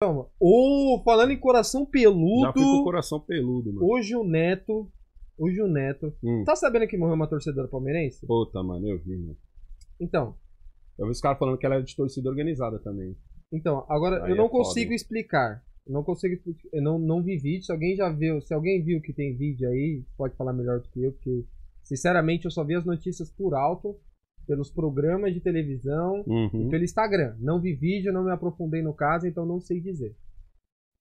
Calma. falando em coração peludo. Já ficou coração peludo, mano. Hoje o Neto. Hoje o Neto. Hum. Tá sabendo que morreu uma torcedora palmeirense? Puta, mano, eu vi, mano. Então. Eu vi os caras falando que ela é de torcida organizada também. Então, agora Aí eu é não é consigo foda. explicar. não consigo Eu não, não vi vídeo. Se alguém já viu, se alguém viu que tem vídeo aí, pode falar melhor do que eu, porque, sinceramente, eu só vi as notícias por alto pelos programas de televisão uhum. e pelo Instagram. Não vi vídeo, não me aprofundei no caso, então não sei dizer.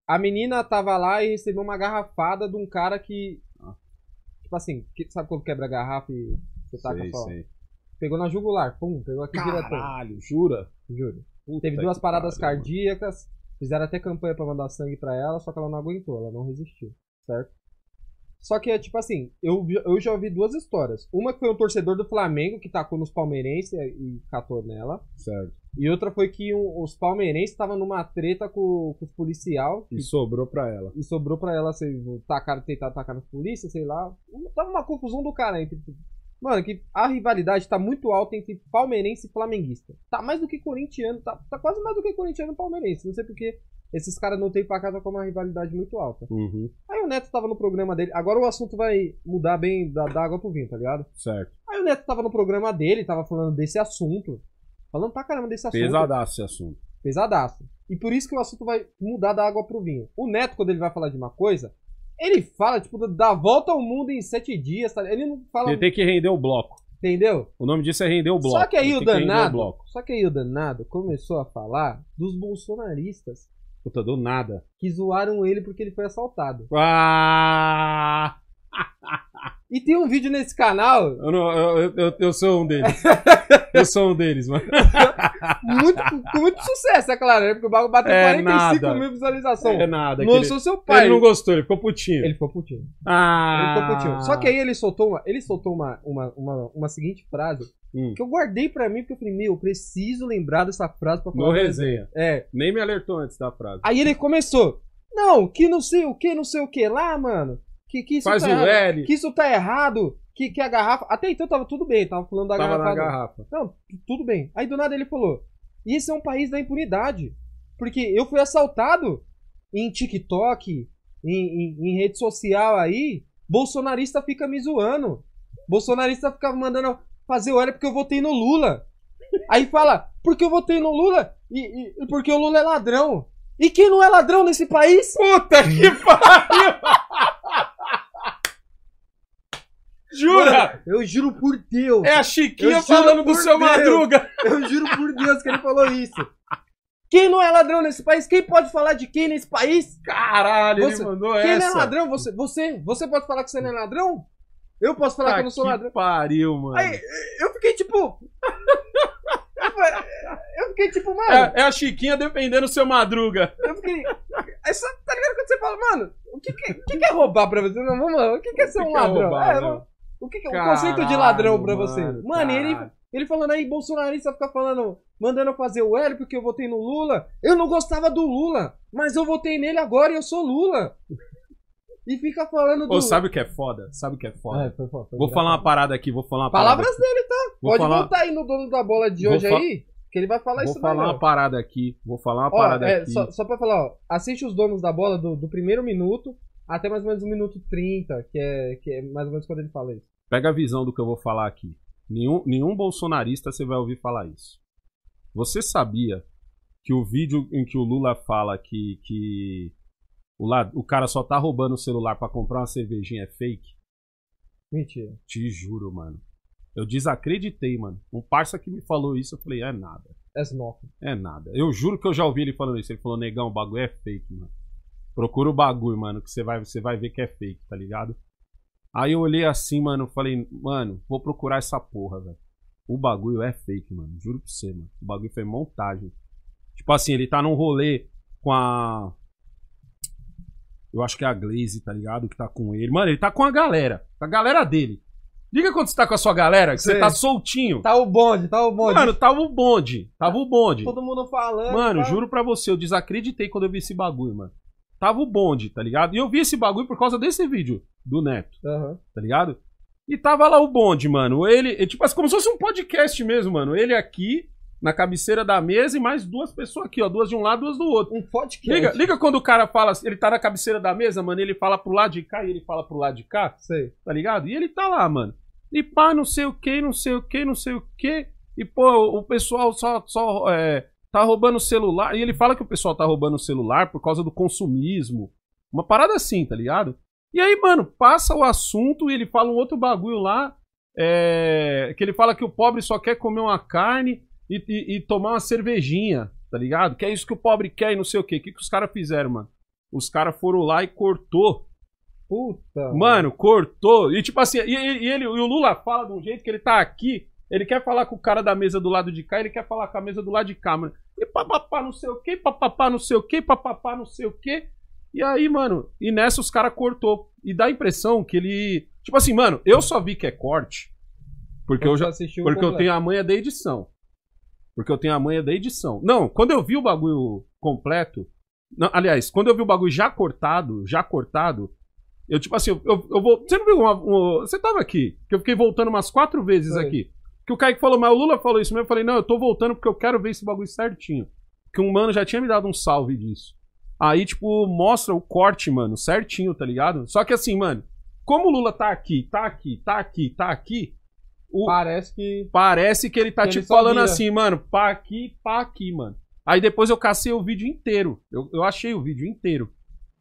A menina tava lá e recebeu uma garrafada de um cara que. Ah. Tipo assim, que, sabe quando quebra a garrafa e você taca sei, Sei. Pegou na jugular, pum, pegou aqui Caralho, direto. Caralho, jura? Jura. Puta Teve duas paradas cardíacas, mano. fizeram até campanha para mandar sangue para ela, só que ela não aguentou, ela não resistiu, certo? Só que é tipo assim, eu, eu já ouvi duas histórias. Uma que foi um torcedor do Flamengo que tacou nos palmeirenses e catou nela. Certo. E outra foi que um, os palmeirenses estavam numa treta com, com os policial. E sobrou pra ela. E sobrou pra ela, assim, tacaram, tentar tacar nos polícia, sei lá. Tava uma confusão do cara entre Mano, que a rivalidade tá muito alta entre palmeirense e flamenguista. Tá mais do que corintiano, tá, tá quase mais do que corintiano e palmeirense. Não sei porque esses caras não têm pra casa com uma rivalidade muito alta. Uhum. Aí o Neto tava no programa dele. Agora o assunto vai mudar bem da, da água pro vinho, tá ligado? Certo. Aí o Neto tava no programa dele, tava falando desse assunto. Falando pra caramba desse assunto. Pesadaço esse assunto. Pesadaço. E por isso que o assunto vai mudar da água pro vinho. O Neto, quando ele vai falar de uma coisa, ele fala, tipo, da volta ao mundo em sete dias, sabe? Tá? Ele não fala. Ele tem que render o bloco. Entendeu? O nome disso é render o bloco. Só que aí o danado. O só que aí o danado começou a falar dos bolsonaristas. Puta, do nada. Que zoaram ele porque ele foi assaltado. Ah! e tem um vídeo nesse canal. Eu, não, eu, eu, eu sou um deles. Eu sou um deles, mano. muito, com muito sucesso, é claro, né? Porque o bagulho bateu é 45 nada. mil visualizações. É nada. Não sou seu pai. Ele não gostou, ele ficou putinho. Ele ficou putinho. Ah. Ele ficou putinho. Só que aí ele soltou uma, ele soltou uma, uma, uma, uma seguinte frase hum. que eu guardei pra mim, porque eu falei, meu, eu preciso lembrar dessa frase pra falar. No resenha. É. Nem me alertou antes da frase. Aí ele começou. Não, que não sei o que, não sei o que lá, mano. Que, que isso Faz tá o errado, L. Que isso tá errado que, que a garrafa. Até então tava tudo bem, tava falando da tava garrafa. Na garrafa. Não, tudo bem. Aí do nada ele falou: Isso é um país da impunidade. Porque eu fui assaltado em TikTok, em, em, em rede social aí. Bolsonarista fica me zoando. Bolsonarista fica mandando fazer hora porque eu votei no Lula. Aí fala, porque eu votei no Lula e, e porque o Lula é ladrão. E quem não é ladrão nesse país? Puta que pariu! Jura? Mano, eu juro por Deus. É a Chiquinha falando do seu Deus. Madruga. Eu juro por Deus que ele falou isso. Quem não é ladrão nesse país? Quem pode falar de quem nesse país? Caralho, você, ele mandou quem essa. Quem não é ladrão? Você, você, você pode falar que você não é ladrão? Eu posso falar tá que eu não sou que ladrão? pariu, mano. Aí, eu fiquei tipo... eu fiquei tipo, mano... É, é a Chiquinha defendendo o seu Madruga. Eu fiquei... É só, tá ligado quando você fala, mano, o que, que, que é roubar pra você? Não, vamos lá, o que, que é ser um que é ladrão? É roubar, é, o que, que Caralho, é o conceito de ladrão pra você? Mano, ele, ele falando aí, bolsonarista fica falando, mandando fazer o L porque eu votei no Lula. Eu não gostava do Lula, mas eu votei nele agora e eu sou Lula. E fica falando do. Ô, sabe o que é foda? Sabe o que é foda? É, foi, foi, foi vou falar uma parada aqui, vou falar uma Palavras parada. Palavras dele, tá? Vou Pode falar... voltar aí no dono da bola de hoje aí. Que ele vai falar vou isso Vou falar uma parada aqui. Vou falar uma ó, parada é, aqui. Só, só pra falar, ó. Assiste os donos da bola do, do primeiro minuto até mais ou menos um minuto 30, que é, que é mais ou menos quando ele fala isso. Pega a visão do que eu vou falar aqui. Nenhum, nenhum bolsonarista você vai ouvir falar isso. Você sabia que o vídeo em que o Lula fala que, que o, lado, o cara só tá roubando o celular para comprar uma cervejinha é fake? Mentira. Te juro, mano. Eu desacreditei, mano. Um parça que me falou isso, eu falei, é nada. É nada. É nada. Eu juro que eu já ouvi ele falando isso. Ele falou, negão, o bagulho é fake, mano. Procura o bagulho, mano, que você vai, você vai ver que é fake, tá ligado? Aí eu olhei assim, mano, falei, mano, vou procurar essa porra, velho. O bagulho é fake, mano. Juro pra você, mano. O bagulho foi montagem. Tipo assim, ele tá num rolê com a. Eu acho que é a Glaze, tá ligado? Que tá com ele. Mano, ele tá com a galera. Com a galera dele. Liga quando você tá com a sua galera, que você tá soltinho. Tá o bonde, tá o bonde. Mano, tava o bonde. Tava o bonde. Todo mundo falando. Mano, tá... juro pra você, eu desacreditei quando eu vi esse bagulho, mano. Tava o bonde, tá ligado? E eu vi esse bagulho por causa desse vídeo do Neto, uhum. tá ligado? E tava lá o bonde, mano. Ele, ele, é tipo, assim, como se fosse um podcast mesmo, mano. Ele aqui, na cabeceira da mesa, e mais duas pessoas aqui, ó. Duas de um lado, duas do outro. Um podcast. Liga, liga quando o cara fala, ele tá na cabeceira da mesa, mano, ele fala pro lado de cá e ele fala pro lado de cá. Sei. Tá ligado? E ele tá lá, mano. E pá, não sei o que, não sei o que, não sei o que. E, pô, o pessoal só, só é, tá roubando o celular. E ele fala que o pessoal tá roubando o celular por causa do consumismo. Uma parada assim, tá ligado? E aí, mano, passa o assunto e ele fala um outro bagulho lá. É, que ele fala que o pobre só quer comer uma carne e, e, e, tomar uma cervejinha, tá ligado? Que é isso que o pobre quer e não sei o quê. O que, que os caras fizeram, mano? Os caras foram lá e cortou. Puta. Mano, mano cortou. E tipo assim, e, e ele, o Lula fala de um jeito que ele tá aqui ele quer falar com o cara da mesa do lado de cá, ele quer falar com a mesa do lado de cá, mano. E papapá não sei o que, papapá não sei o que, papapá não sei o que. E aí, mano, e nessa os cara cortou. E dá a impressão que ele. Tipo assim, mano, eu só vi que é corte. Porque eu, eu já assisti Porque completo. eu tenho a manha da edição. Porque eu tenho a manha da edição. Não, quando eu vi o bagulho completo. Não, aliás, quando eu vi o bagulho já cortado, já cortado, eu tipo assim, eu, eu, eu vou. Você não viu uma, uma, Você tava aqui, que eu fiquei voltando umas quatro vezes aqui. Que o Kaique falou, mas o Lula falou isso mesmo. Eu falei, não, eu tô voltando porque eu quero ver esse bagulho certinho. Que um mano já tinha me dado um salve disso. Aí, tipo, mostra o corte, mano, certinho, tá ligado? Só que assim, mano, como o Lula tá aqui, tá aqui, tá aqui, tá aqui. O... Parece que. Parece que ele tá, que tipo, ele falando assim, mano, pá aqui, pá aqui, mano. Aí depois eu cacei o vídeo inteiro. Eu, eu achei o vídeo inteiro.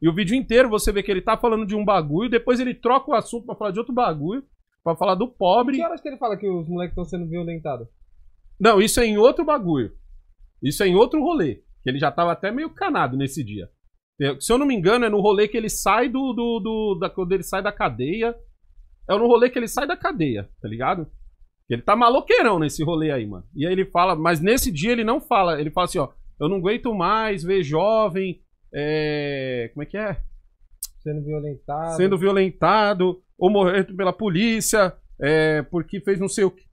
E o vídeo inteiro você vê que ele tá falando de um bagulho, depois ele troca o assunto pra falar de outro bagulho. Pra falar do pobre. Que horas que ele fala que os moleques estão sendo violentados? Não, isso é em outro bagulho. Isso é em outro rolê. Que ele já tava até meio canado nesse dia. É, se eu não me engano, é no rolê que ele sai do. do, do da, quando ele sai da cadeia. É no rolê que ele sai da cadeia, tá ligado? Ele tá maloqueirão nesse rolê aí, mano. E aí ele fala, mas nesse dia ele não fala. Ele fala assim, ó, eu não aguento mais ver jovem. É... Como é que é? Sendo violentado. Sendo violentado ou morreu pela polícia, é, porque fez não sei o que,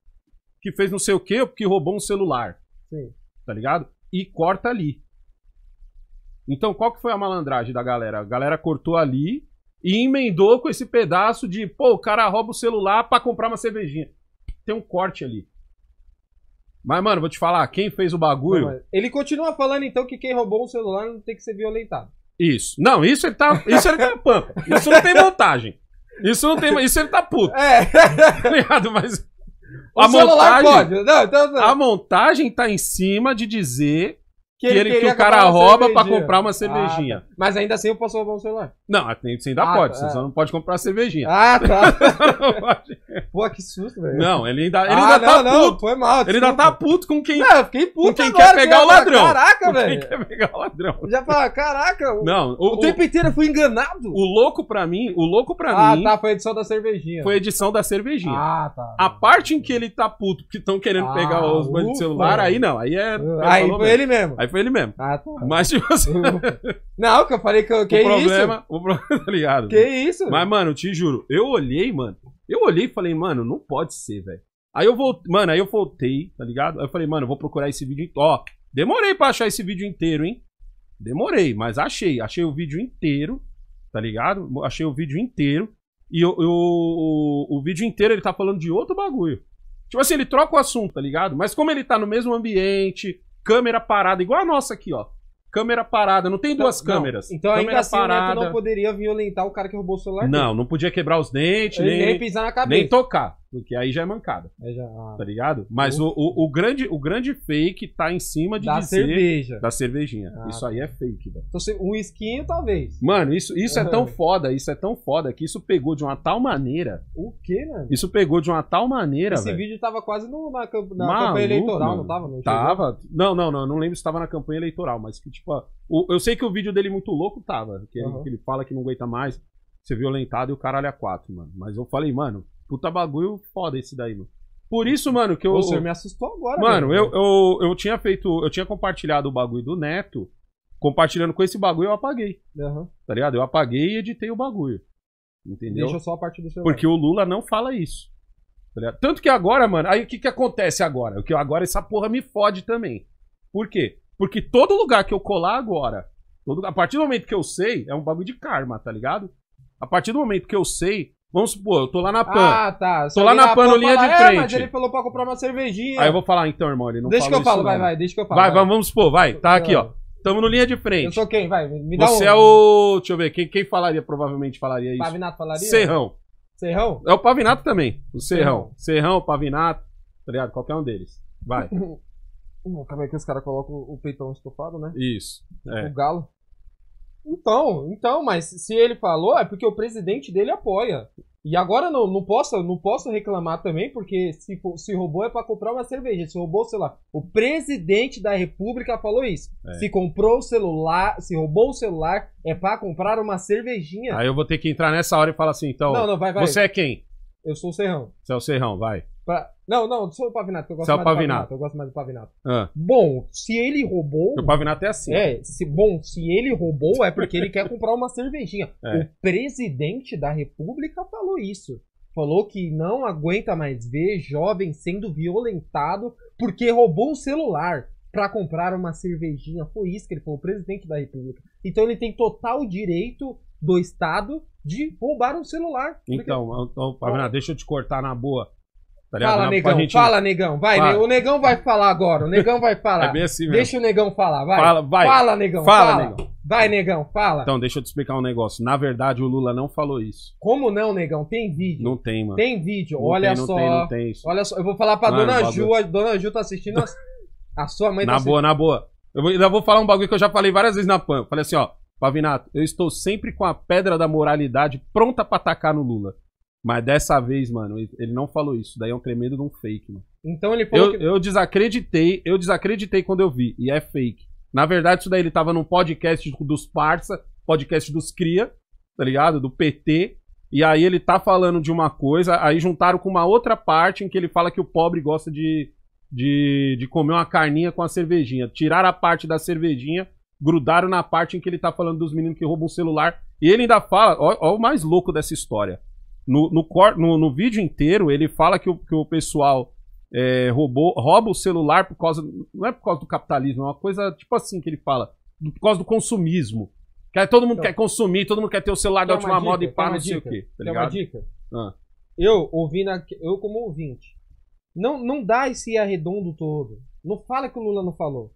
que fez não sei o que, ou porque roubou um celular. Sim. Tá ligado? E corta ali. Então, qual que foi a malandragem da galera? A galera cortou ali e emendou com esse pedaço de, pô, o cara rouba o celular para comprar uma cervejinha. Tem um corte ali. Mas, mano, vou te falar, quem fez o bagulho. ele continua falando, então, que quem roubou um celular não tem que ser violentado. Isso. Não, isso ele tá. Isso ele tá pampa. Isso não tem montagem. Isso não tem. Isso ele tá puto. É. Tá ligado? Mas. O a montagem, pode. Não, então, não. a montagem tá em cima de dizer que, ele, que, o cara rouba para comprar uma ah, cervejinha. Ah, tá. Mas ainda assim eu posso roubar um celular. Não, você ainda ah, pode, tá. você só não pode comprar cervejinha. Ah, tá. Pô, que susto, velho. Não, ele ainda, ele ah, ainda tá não, puto. Foi mal, ele ainda tá puto com quem, não, é, fiquei puto com quem agora, quer pegar o ladrão. Caraca, velho. quem quer pegar o ladrão. já fala, caraca. O, não, o, o, o tempo inteiro eu fui enganado. O louco para mim, o louco para ah, mim. Ah, tá, foi a edição da cervejinha. Foi a edição da cervejinha. Ah, tá. A parte em que ele tá puto porque estão querendo ah, pegar os bandos de celular, aí não, aí é uh, Aí foi ele mesmo. Aí foi ele mesmo. Ah, tá. Mas, tipo assim. Não, que eu falei que, que é o problema, isso? O problema, tá ligado? Que mano? isso? Mas, mano, te juro, eu olhei, mano. Eu olhei e falei, mano, não pode ser, velho. Aí eu voltei, mano, aí eu voltei, tá ligado? Aí eu falei, mano, eu vou procurar esse vídeo. Ó, demorei pra achar esse vídeo inteiro, hein? Demorei, mas achei. Achei o vídeo inteiro, tá ligado? Achei o vídeo inteiro. E eu, eu o, o vídeo inteiro ele tá falando de outro bagulho. Tipo assim, ele troca o assunto, tá ligado? Mas como ele tá no mesmo ambiente, câmera parada, igual a nossa aqui, ó. Câmera parada, não tem duas câmeras. Então não. Então câmera ainda assim parada. o Neto não poderia violentar o cara que roubou o celular dele. Não, não podia quebrar os dentes, nem, nem pisar na cabeça. Nem tocar. Porque aí já é mancada. É já... Ah. Tá ligado? Mas o, o, o, grande, o grande fake tá em cima de da dizer... cerveja. Da cervejinha. Ah, isso tá. aí é fake, velho. Então, um esquinho talvez. Mano, isso, isso é tão foda, isso é tão foda que isso pegou de uma tal maneira. O quê, mano? Isso pegou de uma tal maneira. Esse véio. vídeo tava quase no, na, na Maluco, campanha eleitoral, mano. não tava? Não tava. Não, não, não. Não lembro se tava na campanha eleitoral, mas que, tipo. o, eu sei que o vídeo dele muito louco tava. Que, uhum. ele, que ele fala que não aguenta mais ser violentado e o caralho a é quatro, mano. Mas eu falei, mano, Puta bagulho foda esse daí, mano. Por isso, mano, que eu. Você me assustou agora, Mano, eu, eu, eu tinha feito. Eu tinha compartilhado o bagulho do Neto. Compartilhando com esse bagulho, eu apaguei. Uhum. Tá ligado? Eu apaguei e editei o bagulho. Entendeu? Deixa só a parte do seu. Porque o Lula não fala isso. Tá Tanto que agora, mano, aí o que, que acontece agora? O que agora essa porra me fode também. Por quê? Porque todo lugar que eu colar agora, todo, a partir do momento que eu sei, é um bagulho de karma, tá ligado? A partir do momento que eu sei Vamos supor, eu tô lá na PAN. Ah, tá. Tô lá na, na PAN, no linha de é, mas ele falou pra comprar uma cervejinha. Aí eu vou falar, então, irmão, ele não Deixa que eu falo, vai, vai, deixa que eu falo. Vai, vai, vamos supor, vai. Tá aqui, ó. Tamo no linha de frente. Eu sou quem? Vai, me dá Você um... é o. Deixa eu ver, quem, quem falaria, provavelmente falaria isso? Pavinato falaria? Serrão. Serrão? É o Pavinato também. O Serrão. Serrão, Pavinato, tá ligado? Qualquer um deles. Vai. Hum, calma aí que os caras colocam o peitão estofado, né? Isso. É. O galo. Então, então, mas se ele falou, é porque o presidente dele apoia. E agora não, não, posso, não posso reclamar também, porque se, se roubou é para comprar uma cerveja. Se roubou, sei lá, o presidente da república falou isso. É. Se comprou o celular, se roubou o celular, é para comprar uma cervejinha. Aí eu vou ter que entrar nessa hora e falar assim, então. Não, não, vai, vai. Você é quem? Eu sou o Serrão. Você é o Serrão, vai. Pra, não, não, sou o Pavinato, que eu gosto só é mais Pavinato. do Pavinato. Eu gosto mais do Pavinato. Ah. Bom, se ele roubou. O Pavinato é assim. É, se, bom, se ele roubou é porque ele quer comprar uma cervejinha. É. O presidente da República falou isso. Falou que não aguenta mais ver jovem sendo violentado porque roubou o celular para comprar uma cervejinha. Foi isso que ele falou, o presidente da República. Então ele tem total direito do Estado de roubar um celular. Então, porque... então Pavinato, deixa eu te cortar na boa. Tá fala, negão, gente... fala, negão. Vai, fala. o negão vai falar agora. O negão vai falar. é bem assim mesmo. Deixa o negão falar, vai. Fala, vai. fala negão. Fala, fala, negão. Vai, negão, fala. Então, deixa eu te explicar um negócio. Na verdade, o Lula não falou isso. Como não, negão? Tem vídeo. Não tem, mano. Tem vídeo, não olha tem, não só. Tem, não tem isso. Olha só, eu vou falar pra mano, dona Ju. A dona Ju tá assistindo. A, a sua mãe tá Na assistindo. boa, na boa. Eu vou, ainda vou falar um bagulho que eu já falei várias vezes na PAN. Eu falei assim, ó. Pavinato, eu estou sempre com a pedra da moralidade pronta para atacar no Lula. Mas dessa vez, mano, ele não falou isso. Daí é um tremendo de um fake, mano. Então ele falou eu, que... eu desacreditei, eu desacreditei quando eu vi. E é fake. Na verdade, isso daí ele tava num podcast dos parça, podcast dos cria, tá ligado? Do PT. E aí ele tá falando de uma coisa, aí juntaram com uma outra parte em que ele fala que o pobre gosta de, de, de comer uma carninha com a cervejinha. Tiraram a parte da cervejinha, grudaram na parte em que ele tá falando dos meninos que roubam o celular. E ele ainda fala, ó, ó o mais louco dessa história. No, no, no, no vídeo inteiro, ele fala que o, que o pessoal é, roubou, rouba o celular por causa. Não é por causa do capitalismo, é uma coisa tipo assim que ele fala. Por causa do consumismo. Que todo mundo então, quer consumir, todo mundo quer ter o celular da então, última dica, moda e pá, então, não sei dica, o quê. Tá ligado? uma dica. Ah. Eu, ouvindo, eu como ouvinte, não, não dá esse arredondo todo. Não fala que o Lula não falou.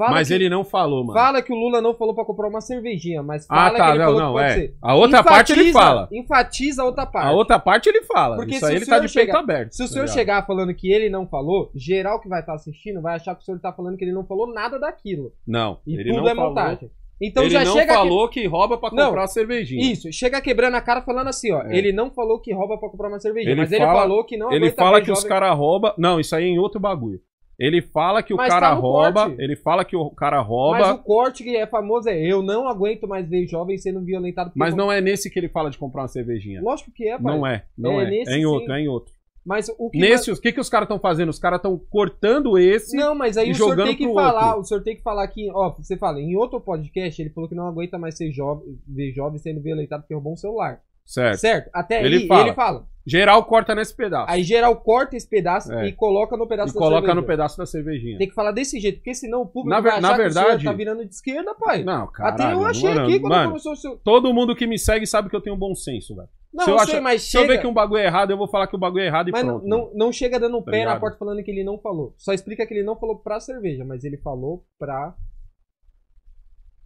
Fala mas que, ele não falou, mano. Fala que o Lula não falou pra comprar uma cervejinha, mas ah, fala ah, tá, que ele não, falou não, que pode é. ser. A outra enfatiza, parte ele fala. Enfatiza a outra parte. A outra parte ele fala. Porque Isso se aí ele tá de chegar, peito aberto. Se o tá senhor tá chegar falando que ele não falou, geral que vai estar tá assistindo vai achar que o senhor tá falando que ele não falou nada daquilo. Não, e ele tudo não é falou. montagem. Então ele já não chega falou que... que rouba para comprar não, cervejinha. Isso, chega quebrando a cara falando assim, ó. É. Ele não falou que rouba para comprar uma cervejinha, ele mas fala, ele falou que não Ele fala que jovem... os caras roubam. Não, isso aí é em outro bagulho. Ele fala que o Mas cara tá rouba. corte. Ele fala que o cara rouba. Mas o corte que é famoso é eu não aguento mais ver jovem sendo violentado. por Mas não é nesse que ele fala de comprar uma cervejinha. Lógico que é, pai. Não é, não É é. É, nesse, em outro, sim. é em outro. Mas o que Nesse, o que, que os caras estão fazendo? Os caras estão cortando esse. Não, mas aí e o senhor tem que falar, outro. o senhor tem que falar que, ó, você fala, em outro podcast ele falou que não aguenta mais ser jovem, ver jovem sendo violentado porque roubou um celular. Certo. Certo? Até ele aí fala. ele fala. Geral corta nesse pedaço. Aí geral corta esse pedaço É. e coloca no pedaço e da coloca cerveja. no pedaço da cervejinha. Tem que falar desse jeito, porque senão o público Na na que o verdade- tá virando de esquerda, pai. Não, cara. Até eu achei aqui quando mano, começou o seu... Todo mundo que me segue sabe que eu tenho bom senso, velho. Não, se eu eu sei, mas Se eu ver que um bagulho é errado, eu vou falar que o bagulho é errado e Mas não, não, não chega dando um tá pé na porta falando que ele não falou. Só explica que ele não falou pra cerveja, mas ele falou pra...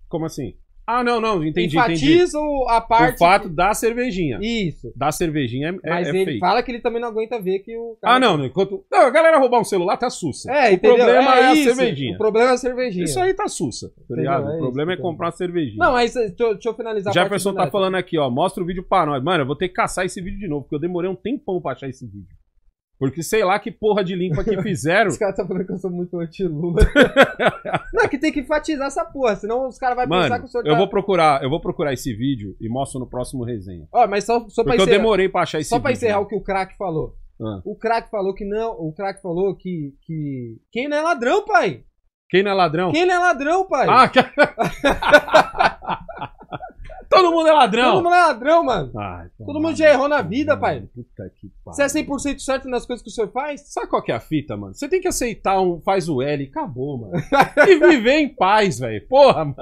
Como assim? Ah, não, não, entendi. Enfatiza a parte. O fato que... da cervejinha. Isso. Da cervejinha é, é Mas é, ele fake. fala que ele também não aguenta ver que o. Cara... Ah, não, não, enquanto. Não, a galera roubar um celular tá sussa. É, o problema é, é a isso. cervejinha. O problema é a cervejinha. Isso aí tá sussa, tá ligado? É o problema é, comprar a cervejinha. Não, mas deixa, deixa eu finalizar Já a pessoa tá falando aqui, ó, mostra o vídeo pra nós. Mano, eu vou ter que caçar esse vídeo de novo, porque eu demorei um tempão pra achar esse vídeo. Porque sei lá que porra de limpa que fizeram. os caras estão tá falando que eu sou muito anti-Lula. não, é que tem que enfatizar essa porra, senão os caras vão pensar que o senhor. Eu tá... vou procurar, eu vou procurar esse vídeo e mostro no próximo resenha. Ó, mas só, só Porque pra encerrar. Eu demorei pra achar esse só vídeo. Só pra encerrar né? o que o craque falou. Ah. O craque falou que não. O craque falou que, que. Quem não é ladrão, pai? Quem não é ladrão? Quem não é ladrão, pai? Ah, cara. Todo mundo é ladrão. Todo mundo é ladrão, mano. Ai, ah, então, Todo mundo já errou na vida, pai. Puta que Você é 100% certo nas coisas que o senhor faz? Sabe qual que é a fita, mano? Você tem que aceitar um faz o L e acabou, mano. e viver em paz, velho. Porra, mano.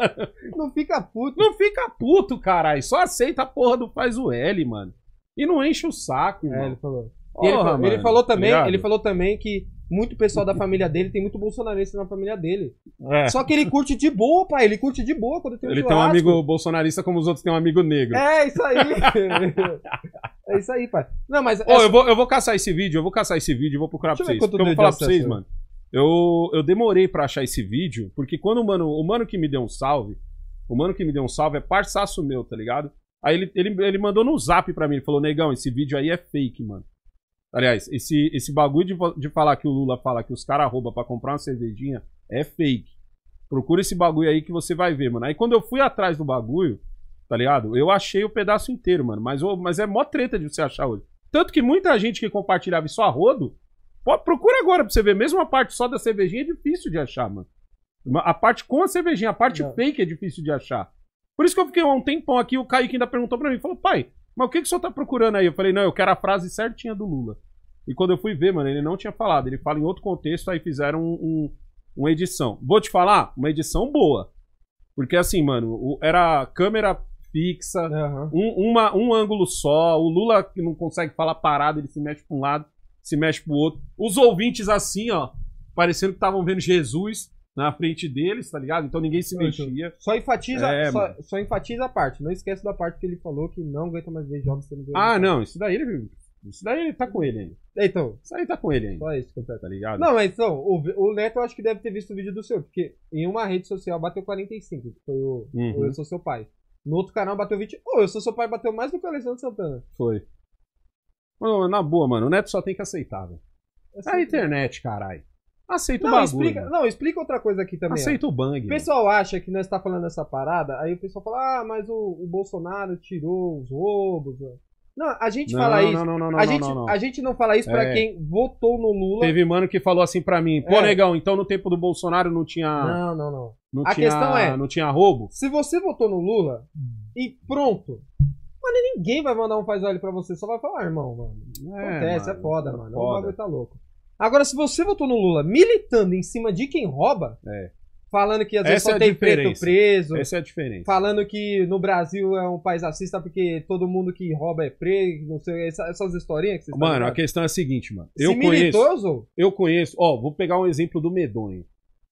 Não fica puto. Não fica puto, caralho. Só aceita a porra do faz o L, mano. E não enche o saco, é, mano. Ele falou. Porra, ele, falou mano, ele falou também, ele falou também que muito pessoal da família dele, tem muito bolsonarista na família dele. É. Só que ele curte de boa, pai, ele curte de boa quando tem um Ele churrasco. tem um amigo bolsonarista como os outros têm um amigo negro. É, isso aí. é isso aí, pai. Não, mas... Ô, eu, vou, eu vou caçar esse vídeo, eu vou caçar esse vídeo e vou procurar Deixa pra vocês. Eu vou falar pra vocês, mano. Eu, eu demorei para achar esse vídeo, porque quando o mano, o mano que me deu um salve, o mano que me deu um salve é parceiro meu, tá ligado? Aí ele, ele, ele mandou no zap pra mim, ele falou, negão, esse vídeo aí é fake, mano. Aliás, esse, esse bagulho de, de falar que o Lula fala que os caras roubam pra comprar uma cervejinha é fake. Procura esse bagulho aí que você vai ver, mano. Aí quando eu fui atrás do bagulho, tá ligado? Eu achei o pedaço inteiro, mano. Mas, mas é mó treta de você achar hoje. Tanto que muita gente que compartilhava isso a rodo, pode, procura agora pra você ver. Mesmo a parte só da cervejinha é difícil de achar, mano. A parte com a cervejinha, a parte Não. fake é difícil de achar. Por isso que eu fiquei um tempão aqui, o Kaique ainda perguntou pra mim, falou, pai, mas o que, que o senhor tá procurando aí? Eu falei, não, eu quero a frase certinha do Lula. E quando eu fui ver, mano, ele não tinha falado. Ele fala em outro contexto, aí fizeram um, um, uma edição. Vou te falar, uma edição boa. Porque assim, mano, o, era câmera fixa, uhum. um, uma, um ângulo só. O Lula que não consegue falar parado, ele se mexe pra um lado, se mexe pro outro. Os ouvintes assim, ó, parecendo que estavam vendo Jesus na frente deles, tá ligado? Então ninguém se mexia. Só enfatiza, é, só, só, enfatiza a parte. Não esquece da parte que ele falou que não aguenta mais ver jogos sendo violentos. Ah, não. Isso daí ele. Isso daí ele tá com ele ainda. É, então. Isso aí tá com ele ainda. Só isso, completo. Tá ligado? Não, mas então, o, o Neto eu acho que deve ter visto o vídeo do seu, porque em uma rede social bateu 45, que foi o, uhum. o Eu Sou Seu Pai. No outro canal bateu 20. Ô, oh, Eu Sou Seu Pai bateu mais do que o Alessandro Santana. Foi. Mano, na boa, mano, o Neto só tem que aceitar, velho. É a internet, caralho. Aceita não, o bagulho. Explica, não, explica outra coisa aqui também. Aceita o bang. O pessoal mano. acha que nós está falando essa parada, aí o pessoal fala, ah, mas o, o Bolsonaro tirou os roubos. Não, a gente não, fala isso. Não, não, não, a, gente, não, a gente não fala isso é. para quem votou no Lula. Teve mano que falou assim para mim, pô, é. negão, então no tempo do Bolsonaro não tinha. Não, não, não. não a tinha, questão é. Não tinha roubo? Se você votou no Lula e pronto. Mano, ninguém vai mandar um faz olho pra você, só vai falar, ah, irmão, mano. É, Acontece, mano, é foda, mano. Foda. É o bagulho tá louco. Agora, se você votou no Lula militando em cima de quem rouba, é. falando que às vezes Essa só é tem preto preso, Essa é a diferença. falando que no Brasil é um país racista porque todo mundo que rouba é preto não sei, essas historinhas que vocês Mano, a questão é a seguinte, mano. Eu se conheço. eu conheço. Ó, vou pegar um exemplo do Medonho.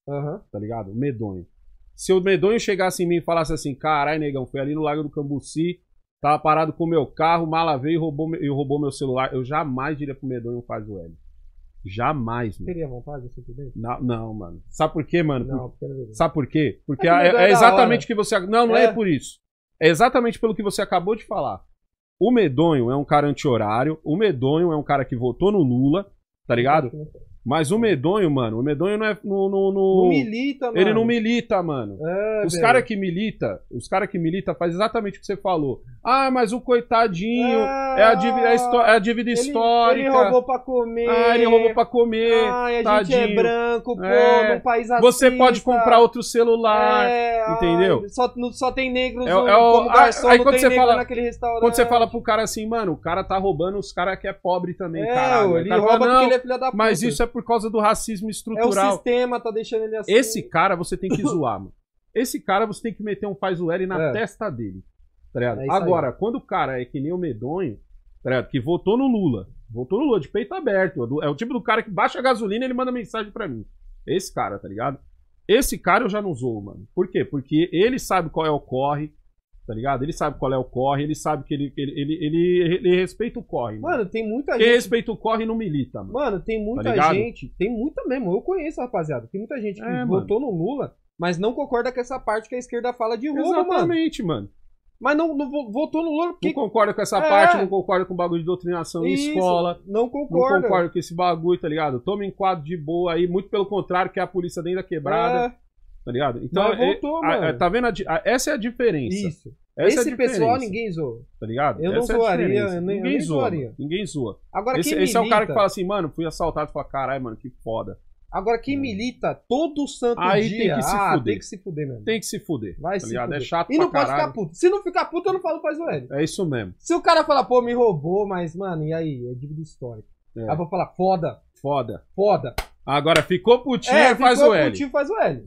Uhum. Tá ligado? Medonho. Se o Medonho chegasse em mim e falasse assim, carai, negão, foi ali no Lago do Cambuci, tava parado com o meu carro, mala veio e roubou, e roubou meu celular, eu jamais diria pro Medonho faz o L. Jamais, mano. Teria vontade de assim Não, não, mano. Sabe por quê, mano? Não, Sabe por quê? Porque é, é, é exatamente o que você. Não, não é. é por isso. É exatamente pelo que você acabou de falar. O medonho é um cara anti-horário. O medonho é um cara que votou no Lula, tá ligado? Mas o medonho, mano, o medonho não é. No, no, no... Não milita, mano. Ele não milita, mano. É, os caras que milita, os caras que milita faz exatamente o que você falou. Ah, mas o coitadinho é, é a dívida, é a dívida ele, histórica. Ele roubou pra comer. Ah, ele roubou pra comer. Ah, a tadinho. gente é branco, pô, é. num país assim. Você pode comprar outro celular, é, entendeu? Ai, só, só tem negros é, no, é garçom, aí, quando você fala, naquele restaurante. Quando você fala pro cara assim, mano, o cara tá roubando os caras que é pobre também, é, caralho. Né? Ele rouba não, porque ele é filho da puta. Mas isso é por causa do racismo estrutural. É o sistema, tá deixando ele assim. Esse cara você tem que zoar, mano. Esse cara você tem que meter um faz o L na é. testa dele. Tá é Agora, aí. quando o cara é que nem o medonho, tá que votou no Lula, votou no Lula de peito aberto, é, é o tipo do cara que baixa a gasolina e ele manda mensagem para mim. Esse cara, tá ligado? Esse cara eu já não zoo, mano. Por quê? Porque ele sabe qual é o corre, tá ligado? Ele sabe qual é o corre, ele sabe que ele, ele, ele, ele, ele respeita o corre. Mano, mano tem muita Quem gente. Quem respeita o corre não milita, mano. Mano, tem tá muita tá gente. Tem muita mesmo. Eu conheço, rapaziada. Tem muita gente que é, votou mano. no Lula, mas não concorda com essa parte que a esquerda fala de roubo, Exatamente, mano. mano. Mas não, não votou no Lula porque. Não concorda com essa é. parte, não concorda com o bagulho de doutrinação em escola. Não concorda. Não concordo com esse bagulho, tá ligado? Toma em quadro de boa aí, muito pelo contrário, que é a polícia dentro da quebrada. É. Tá ligado? Então, Mas é, voltou, é, mano. A, tá vendo? A, essa é a diferença. Isso. Essa é esse é pessoal ninguém zoa. Tá ligado? Eu essa não é zoaria, é nem, ninguém nem zoa. Ninguém zoa. Agora, esse, milita... é o cara que fala assim, mano, fui assaltado e fala, caralho, mano, que foda. Agora, quem hum. milita todo santo Aí dia, tem que se ah, fuder. tem que se fuder mesmo. Tem que se fuder. Vai tá se fuder. É chato E não pode ficar puto. Se não ficar puto, eu não falo pra L É isso mesmo. Se o cara falar, pô, me roubou, mas, mano, e aí? É dívida histórica. É. Aí eu vou falar, foda. Foda. Foda. Agora, ficou putinho, é, faz ficou o L. Putinho, faz o L.